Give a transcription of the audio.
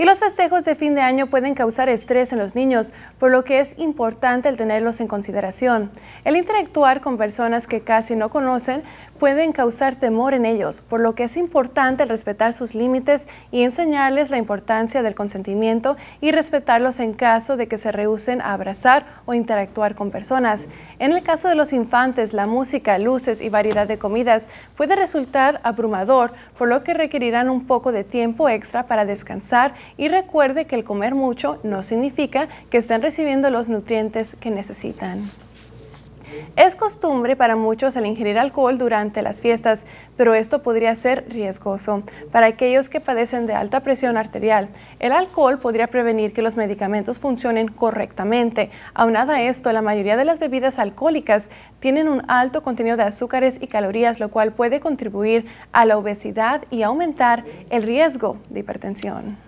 Y los festejos de fin de año pueden causar estrés en los niños, por lo que es importante el tenerlos en consideración. El interactuar con personas que casi no conocen pueden causar temor en ellos, por lo que es importante el respetar sus límites y enseñarles la importancia del consentimiento y respetarlos en caso de que se rehúsen a abrazar o interactuar con personas. En el caso de los infantes, la música, luces y variedad de comidas puede resultar abrumador, por lo que requerirán un poco de tiempo extra para descansar y recuerde que el comer mucho no significa que estén recibiendo los nutrientes que necesitan. Es costumbre para muchos el ingerir alcohol durante las fiestas, pero esto podría ser riesgoso. Para aquellos que padecen de alta presión arterial, el alcohol podría prevenir que los medicamentos funcionen correctamente. Aunada a esto, la mayoría de las bebidas alcohólicas tienen un alto contenido de azúcares y calorías, lo cual puede contribuir a la obesidad y aumentar el riesgo de hipertensión.